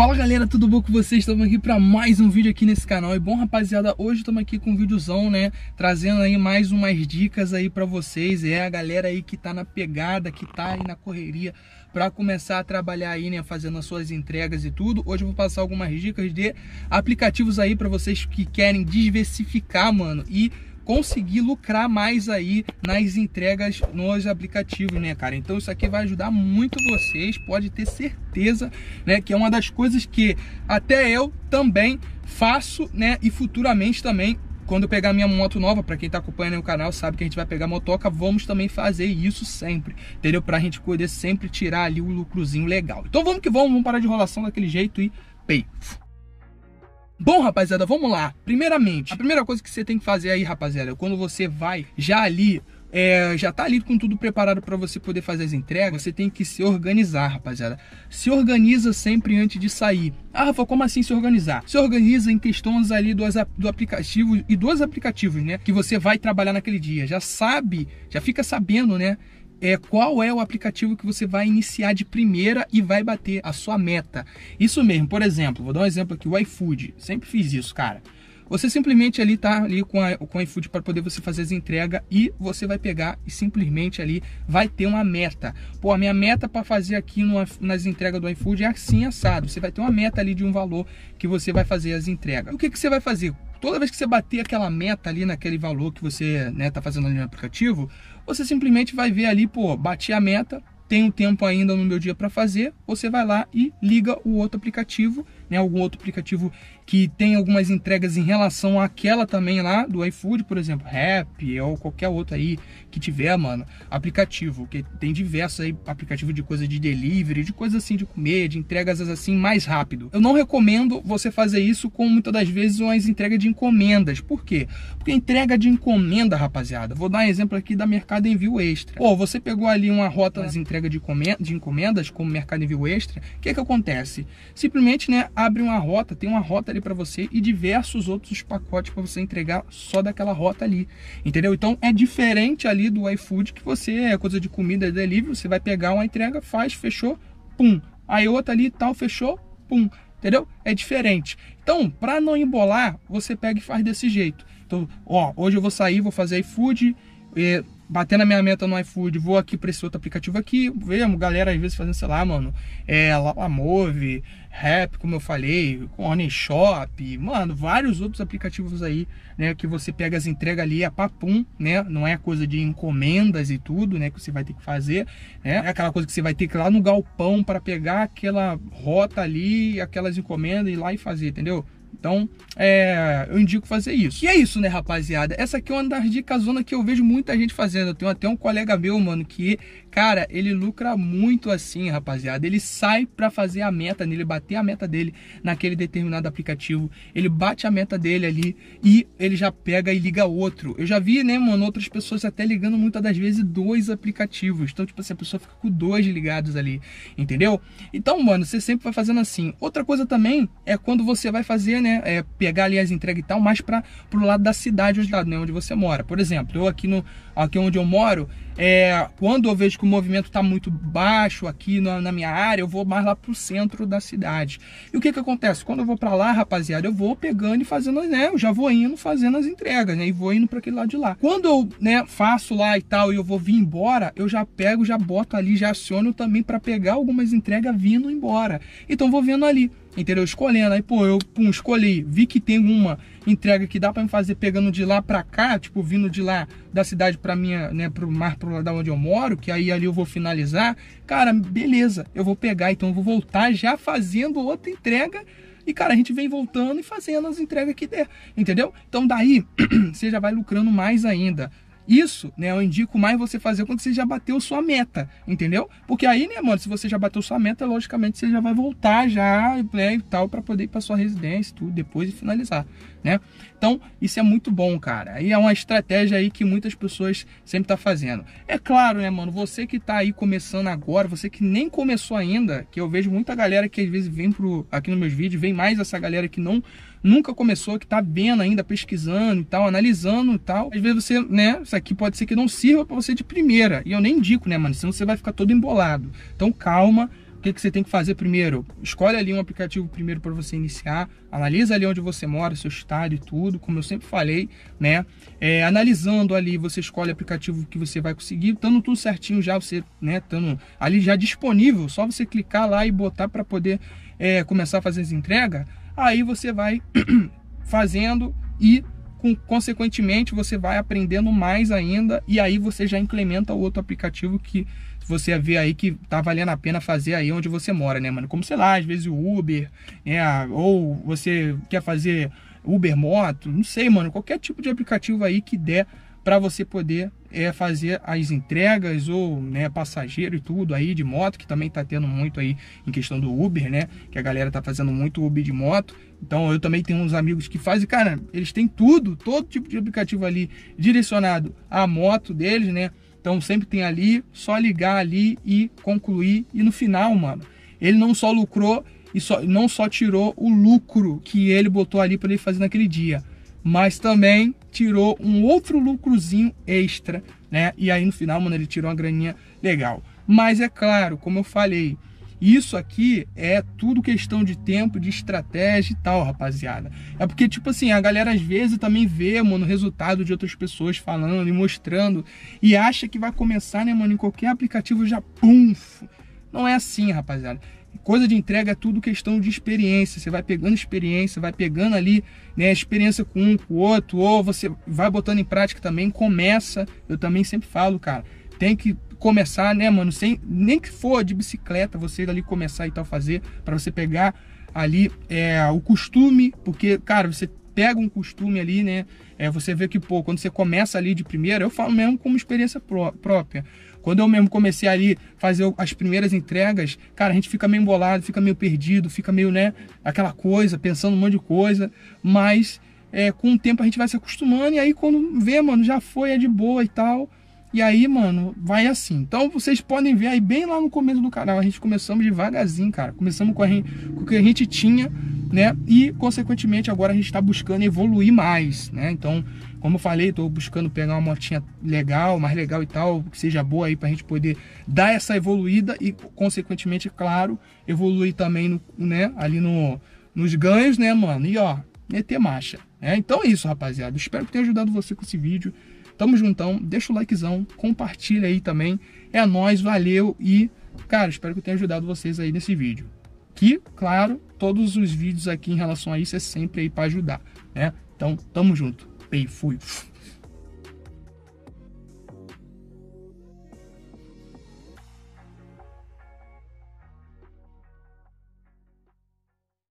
Fala galera, tudo bom com vocês? Estamos aqui para mais um vídeo aqui nesse canal. E bom rapaziada, hoje estamos aqui com um videozão, né? Trazendo aí mais umas dicas aí para vocês. É a galera aí que tá na pegada, que tá aí na correria para começar a trabalhar aí, né? Fazendo as suas entregas e tudo. Hoje eu vou passar algumas dicas de aplicativos aí para vocês que querem diversificar, mano. E conseguir lucrar mais aí nas entregas nos aplicativos, né, cara? Então isso aqui vai ajudar muito vocês, pode ter certeza, né, que é uma das coisas que até eu também faço, né, e futuramente também quando eu pegar minha moto nova, para quem está acompanhando o canal sabe que a gente vai pegar motoca, vamos também fazer isso sempre, entendeu? Para a gente poder sempre tirar ali o lucrozinho legal. Então vamos que vamos, vamos parar de enrolação daquele jeito e peito. Bom, rapaziada, vamos lá. Primeiramente, a primeira coisa que você tem que fazer aí, rapaziada, quando você vai já ali é, já tá ali com tudo preparado para você poder fazer as entregas, você tem que se organizar, rapaziada. Se organiza sempre antes de sair. Ah, Rafa, como assim se organizar? Se organiza em questões ali do, do aplicativo e dos aplicativos, né? Que você vai trabalhar naquele dia. Já sabe, já fica sabendo, né? é qual é o aplicativo que você vai iniciar de primeira e vai bater a sua meta. Isso mesmo, por exemplo, vou dar um exemplo aqui, o iFood. Sempre fiz isso, cara. Você simplesmente ali tá ali com a, com a iFood para poder você fazer as entregas e você vai pegar e simplesmente ali vai ter uma meta. Pô, a minha meta para fazer aqui no, nas entregas do iFood é assim assado. Você vai ter uma meta ali de um valor que você vai fazer as entregas. O que, que você vai fazer? Toda vez que você bater aquela meta ali naquele valor que você né, tá fazendo ali no aplicativo, você simplesmente vai ver ali, pô, bati a meta, tenho tempo ainda no meu dia para fazer, você vai lá e liga o outro aplicativo né, algum outro aplicativo que tem algumas entregas em relação àquela também lá do iFood, por exemplo, Rap ou qualquer outro aí que tiver, mano, aplicativo, que tem diversos aí aplicativo de coisa de delivery, de coisa assim de comer, de entregas assim mais rápido. Eu não recomendo você fazer isso com muitas das vezes umas entregas de encomendas. Por quê? Porque entrega de encomenda, rapaziada, vou dar um exemplo aqui da Mercado Envio Extra. Pô, você pegou ali uma rota é. das entregas de encomendas, como Mercado Envio Extra, o que é que acontece? Simplesmente, né, abre uma rota, tem uma rota ali para você e diversos outros pacotes para você entregar só daquela rota ali, entendeu? Então é diferente ali do iFood que você é coisa de comida delivery, você vai pegar uma entrega, faz, fechou, pum. Aí outra ali tal, fechou, pum. Entendeu? É diferente. Então, para não embolar, você pega e faz desse jeito. Então, ó, hoje eu vou sair, vou fazer iFood, eh, batendo a minha meta no iFood, vou aqui para esse outro aplicativo aqui, vemos galera às vezes fazendo, sei lá, mano, é, move Rap, como eu falei, One Shop, mano, vários outros aplicativos aí, né, que você pega as entregas ali, é papum, né, não é coisa de encomendas e tudo, né, que você vai ter que fazer, né, é aquela coisa que você vai ter que ir lá no galpão para pegar aquela rota ali, aquelas encomendas e ir lá e fazer, entendeu? Então, é, eu indico fazer isso. E é isso, né, rapaziada? Essa aqui é uma das dicas que eu vejo muita gente fazendo. Eu tenho até um colega meu, mano, que, cara, ele lucra muito assim, rapaziada. Ele sai para fazer a meta nele, bater a meta dele naquele determinado aplicativo. Ele bate a meta dele ali e ele já pega e liga outro. Eu já vi, né, mano, outras pessoas até ligando muitas das vezes dois aplicativos. Então, tipo assim, a pessoa fica com dois ligados ali, entendeu? Então, mano, você sempre vai fazendo assim. Outra coisa também é quando você vai fazer né, é, pegar ali as entregas e tal, mais para pro lado da cidade onde, né, onde você mora. Por exemplo, eu aqui, no, aqui onde eu moro, é, quando eu vejo que o movimento está muito baixo aqui na, na, minha área, eu vou mais lá para o centro da cidade. E o que, que acontece? Quando eu vou para lá, rapaziada, eu vou pegando e fazendo, né? Eu já vou indo fazendo as entregas, né? E vou indo para aquele lado de lá. Quando eu né, faço lá e tal e eu vou vir embora, eu já pego, já boto ali, já aciono também para pegar algumas entregas vindo embora. Então vou vendo ali entendeu? Escolhendo. Aí, pô, eu pum, escolhi, vi que tem uma entrega que dá para me fazer pegando de lá para cá, tipo, vindo de lá da cidade para minha, né, pro mar, pro pro da onde eu moro, que aí ali eu vou finalizar, cara, beleza, eu vou pegar, então eu vou voltar já fazendo outra entrega. E, cara, a gente vem voltando e fazendo as entregas que der, entendeu? Então, daí, você já vai lucrando mais ainda. Isso, né, eu indico mais você fazer quando você já bateu sua meta, entendeu? Porque aí, né, mano, se você já bateu sua meta, logicamente você já vai voltar já né, e tal para poder ir para sua residência, tudo depois e finalizar, né? Então, isso é muito bom, cara. Aí é uma estratégia aí que muitas pessoas sempre tá fazendo. É claro, né, mano, você que tá aí começando agora, você que nem começou ainda, que eu vejo muita galera que às vezes vem pro aqui nos meus vídeos, vem mais essa galera que não nunca começou, que tá vendo ainda pesquisando e tal, analisando e tal. Às vezes você, né, aqui pode ser que não sirva para você de primeira. E eu nem indico, né, mano? Senão você vai ficar todo embolado. Então calma. O que, que você tem que fazer primeiro? Escolhe ali um aplicativo primeiro para você iniciar. Analisa ali onde você mora, seu estado e tudo, como eu sempre falei, né? É, analisando ali, você escolhe o aplicativo que você vai conseguir, estando tudo certinho já, você, né? Tando ali já disponível, só você clicar lá e botar para poder é, começar a fazer as entregas. Aí você vai fazendo e com, consequentemente você vai aprendendo mais ainda e aí você já implementa o outro aplicativo que você vê aí que tá valendo a pena fazer aí onde você mora, né, mano? Como sei lá, às vezes o Uber, né? Ou você quer fazer Uber Moto, não sei, mano. Qualquer tipo de aplicativo aí que der para você poder é, fazer as entregas ou né, passageiro e tudo aí de moto, que também está tendo muito aí em questão do Uber, né? Que a galera tá fazendo muito Uber de moto. Então eu também tenho uns amigos que fazem, cara, eles têm tudo, todo tipo de aplicativo ali direcionado à moto deles, né? Então sempre tem ali, só ligar ali e concluir. E no final, mano, ele não só lucrou e só, não só tirou o lucro que ele botou ali para ele fazer naquele dia mas também tirou um outro lucrozinho extra, né? E aí no final, mano, ele tirou uma graninha legal. Mas é claro, como eu falei, isso aqui é tudo questão de tempo, de estratégia e tal, rapaziada. É porque, tipo assim, a galera às vezes também vê, mano, o resultado de outras pessoas falando e mostrando e acha que vai começar, né, mano, em qualquer aplicativo já pum. Não é assim, rapaziada. Coisa de entrega é tudo questão de experiência. Você vai pegando experiência, vai pegando ali né, experiência com um, com o outro, ou você vai botando em prática também. Começa, eu também sempre falo, cara, tem que começar, né, mano? Sem, nem que for de bicicleta, você ali começar e tal fazer, para você pegar ali é, o costume, porque, cara, você pega um costume ali, né? É, você vê que, pô, quando você começa ali de primeira, eu falo mesmo como experiência pró própria. Quando eu mesmo comecei ali fazer as primeiras entregas, cara, a gente fica meio embolado, fica meio perdido, fica meio, né, aquela coisa, pensando um monte de coisa, mas é, com o tempo a gente vai se acostumando e aí quando vê, mano, já foi, é de boa e tal. E aí, mano, vai assim. Então vocês podem ver aí bem lá no começo do canal, a gente começamos devagarzinho, cara. Começamos com, a gente, com o que a gente tinha né? E, consequentemente, agora a gente está buscando evoluir mais, né? Então, como eu falei, estou buscando pegar uma motinha legal, mais legal e tal, que seja boa aí para a gente poder dar essa evoluída e, consequentemente, claro, evoluir também, no, né? Ali no, nos ganhos, né, mano? E, ó, meter marcha. Né? Então é isso, rapaziada. Espero que tenha ajudado você com esse vídeo. Tamo juntão, deixa o likezão, compartilha aí também. É nós, valeu e, cara, espero que tenha ajudado vocês aí nesse vídeo. Que, claro, todos os vídeos aqui em relação a isso é sempre aí para ajudar, né? Então, tamo junto. Bem, fui.